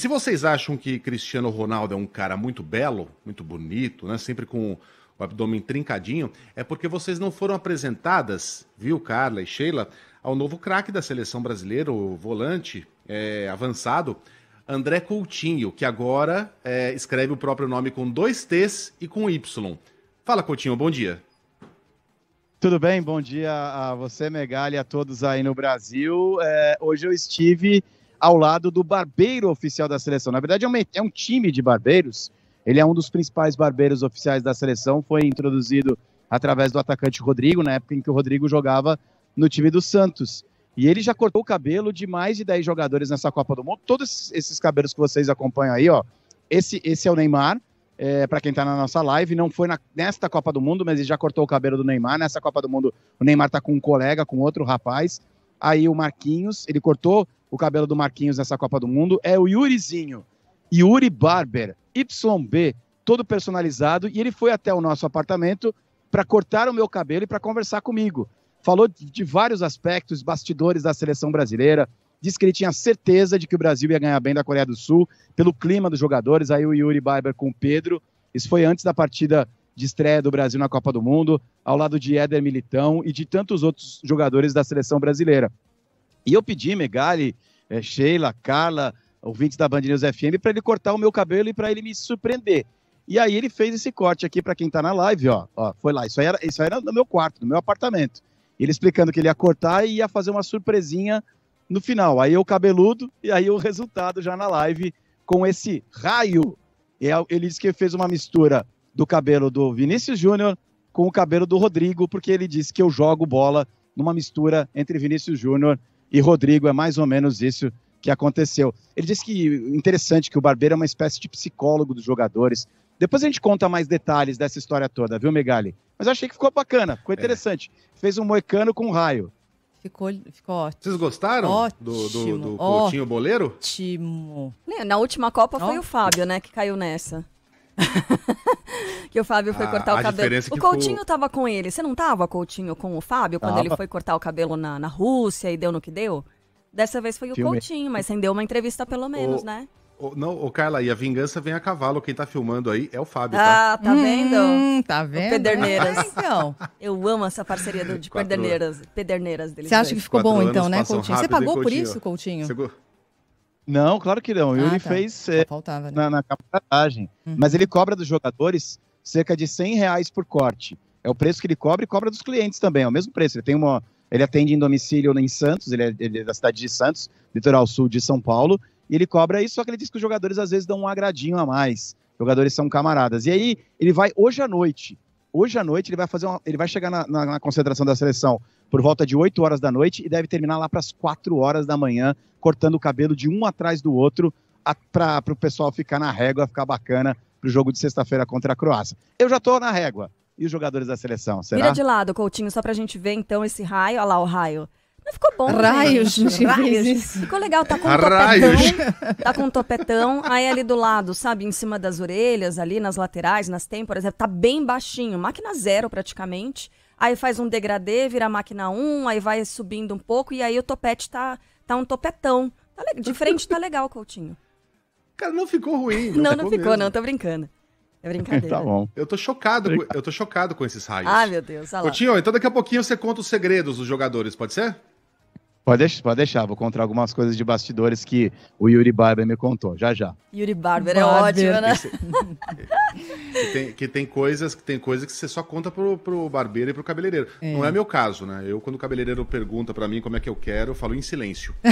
Se vocês acham que Cristiano Ronaldo é um cara muito belo, muito bonito, né? Sempre com o abdômen trincadinho, é porque vocês não foram apresentadas, viu, Carla e Sheila, ao novo craque da seleção brasileira, o volante é, avançado, André Coutinho, que agora é, escreve o próprio nome com dois T's e com Y. Fala, Coutinho, bom dia. Tudo bem, bom dia a você, Megali, a todos aí no Brasil. É, hoje eu estive ao lado do barbeiro oficial da seleção. Na verdade, é um, é um time de barbeiros. Ele é um dos principais barbeiros oficiais da seleção. Foi introduzido através do atacante Rodrigo, na época em que o Rodrigo jogava no time do Santos. E ele já cortou o cabelo de mais de 10 jogadores nessa Copa do Mundo. Todos esses cabelos que vocês acompanham aí, ó. Esse, esse é o Neymar, é, para quem está na nossa live. Não foi na, nesta Copa do Mundo, mas ele já cortou o cabelo do Neymar. Nessa Copa do Mundo, o Neymar está com um colega, com outro rapaz. Aí o Marquinhos, ele cortou o cabelo do Marquinhos nessa Copa do Mundo é o Yurizinho. Yuri Barber, YB, todo personalizado, e ele foi até o nosso apartamento para cortar o meu cabelo e para conversar comigo. Falou de vários aspectos, bastidores da seleção brasileira, disse que ele tinha certeza de que o Brasil ia ganhar bem da Coreia do Sul, pelo clima dos jogadores, aí o Yuri Barber com o Pedro. Isso foi antes da partida de estreia do Brasil na Copa do Mundo, ao lado de Éder Militão e de tantos outros jogadores da seleção brasileira. E eu pedi, Megali é, Sheila, Carla, ouvintes da Band News FM, para ele cortar o meu cabelo e para ele me surpreender. E aí ele fez esse corte aqui para quem está na live, ó, ó, foi lá, isso aí, era, isso aí era no meu quarto, no meu apartamento. Ele explicando que ele ia cortar e ia fazer uma surpresinha no final. Aí eu cabeludo e aí o resultado já na live com esse raio. Ele disse que fez uma mistura do cabelo do Vinícius Júnior com o cabelo do Rodrigo, porque ele disse que eu jogo bola numa mistura entre Vinícius Júnior e Rodrigo. É mais ou menos isso que aconteceu. Ele disse que interessante que o Barbeiro é uma espécie de psicólogo dos jogadores. Depois a gente conta mais detalhes dessa história toda, viu, Megali? Mas eu achei que ficou bacana, ficou é. interessante. É. Fez um moicano com um raio. Ficou, ficou ótimo. Vocês gostaram ótimo, do, do, do Coutinho Boleiro? Ótimo. Na última Copa foi o Fábio, né, que caiu nessa. que o Fábio foi a, cortar o cabelo. É o Coutinho foi... tava com ele. Você não tava, Coutinho, com o Fábio, quando tava. ele foi cortar o cabelo na, na Rússia e deu no que deu? Dessa vez foi o Coutinho, mas rendeu uma entrevista pelo menos, o... né? O, não, o Carla, e a vingança vem a cavalo. Quem tá filmando aí é o Fábio, tá? Ah, tá vendo? Hum, tá vendo? O Pederneiras. Ah, então. Eu amo essa parceria do, de Pederneiras, Pederneiras dele. Você acha que ficou Quatro bom então, né, Coutinho? Você pagou por isso, Coutinho? Você... Não, claro que não. O ah, Yuri tá. fez é, faltava, né? na, na camaradagem. Uhum. Mas ele cobra dos jogadores cerca de 100 reais por corte. É o preço que ele cobra e cobra dos clientes também, é o mesmo preço. Ele tem uma. Ele atende em domicílio em Santos, ele é, ele é da cidade de Santos, litoral sul de São Paulo, e ele cobra isso, só que ele diz que os jogadores às vezes dão um agradinho a mais. Os jogadores são camaradas. E aí ele vai hoje à noite hoje à noite ele vai fazer uma, ele vai chegar na, na, na, concentração da seleção por volta de 8 horas da noite e deve terminar lá para as 4 horas da manhã, cortando o cabelo de um atrás do outro para o pessoal ficar na régua, ficar bacana para o jogo de sexta-feira contra a Croácia. Eu já estou na régua. E os jogadores da seleção, será? Vira de lado, Coutinho, só para a gente ver então esse raio. Olha lá o raio ponto. Raios, gente. Raios. Ficou legal, tá com um Raios. topetão. Tá com um topetão. Aí ali do lado, sabe, em cima das orelhas, ali nas laterais, nas têmporas, tá bem baixinho. Máquina zero praticamente. Aí faz um degradê, vira máquina 1, um, aí vai subindo um pouco, e aí o topete tá, tá um topetão. Tá de frente tá legal, Coutinho. Cara, não ficou ruim. Não, tá não, ficou, não ficou, não, tô brincando. É brincadeira. tá bom. Eu tô chocado, com, eu tô chocado com esses raios. Ah, meu Deus, Coutinho, então daqui a pouquinho você conta os segredos dos jogadores, pode ser? Pode deixar, pode deixar, vou contar algumas coisas de bastidores que o Yuri Barber me contou, já já. Yuri Barber, é ótimo, né? que, tem, que tem coisas que tem coisas que você só conta pro, pro barbeiro e pro cabeleireiro. É. Não é meu caso, né? Eu, quando o cabeleireiro pergunta para mim como é que eu quero, eu falo em silêncio.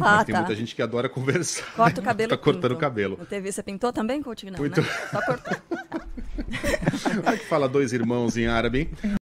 ah, tem tá. muita gente que adora conversar. Corta o né? cabelo. tá cortando o cabelo. No TV, você pintou também, Coutinho? Muito... né? Só cortou. que fala dois irmãos em árabe.